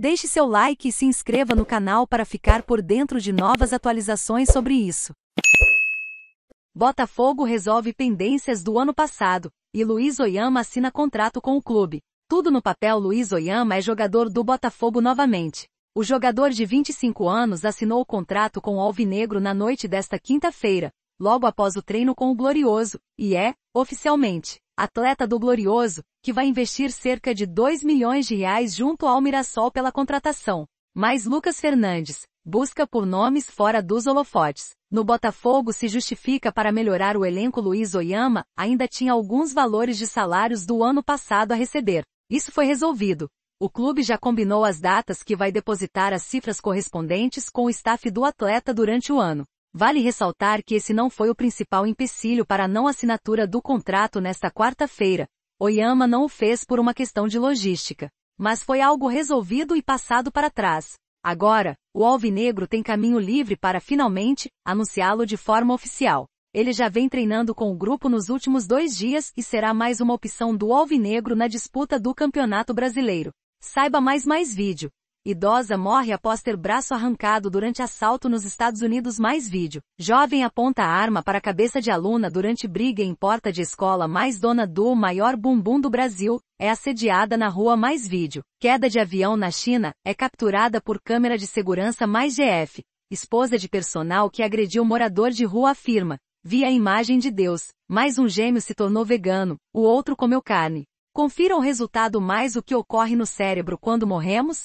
Deixe seu like e se inscreva no canal para ficar por dentro de novas atualizações sobre isso. Botafogo resolve pendências do ano passado e Luiz Oyama assina contrato com o clube. Tudo no papel Luiz Oyama é jogador do Botafogo novamente. O jogador de 25 anos assinou o contrato com o Alvinegro na noite desta quinta-feira, logo após o treino com o Glorioso, e é, oficialmente, atleta do Glorioso, que vai investir cerca de 2 milhões de reais junto ao Mirassol pela contratação. Mas Lucas Fernandes, busca por nomes fora dos holofotes. No Botafogo se justifica para melhorar o elenco Luiz Oyama, ainda tinha alguns valores de salários do ano passado a receber. Isso foi resolvido. O clube já combinou as datas que vai depositar as cifras correspondentes com o staff do atleta durante o ano. Vale ressaltar que esse não foi o principal empecilho para a não assinatura do contrato nesta quarta-feira. Oyama não o fez por uma questão de logística, mas foi algo resolvido e passado para trás. Agora, o Alvinegro tem caminho livre para finalmente anunciá-lo de forma oficial. Ele já vem treinando com o grupo nos últimos dois dias e será mais uma opção do Alvinegro na disputa do Campeonato Brasileiro. Saiba mais mais vídeo. Idosa morre após ter braço arrancado durante assalto nos Estados Unidos mais vídeo. Jovem aponta arma para cabeça de aluna durante briga em porta de escola mais dona do maior bumbum do Brasil, é assediada na rua mais vídeo. Queda de avião na China, é capturada por câmera de segurança mais GF. Esposa de personal que agrediu morador de rua afirma. Vi a imagem de Deus. Mais um gêmeo se tornou vegano, o outro comeu carne. Confira o resultado mais o que ocorre no cérebro quando morremos?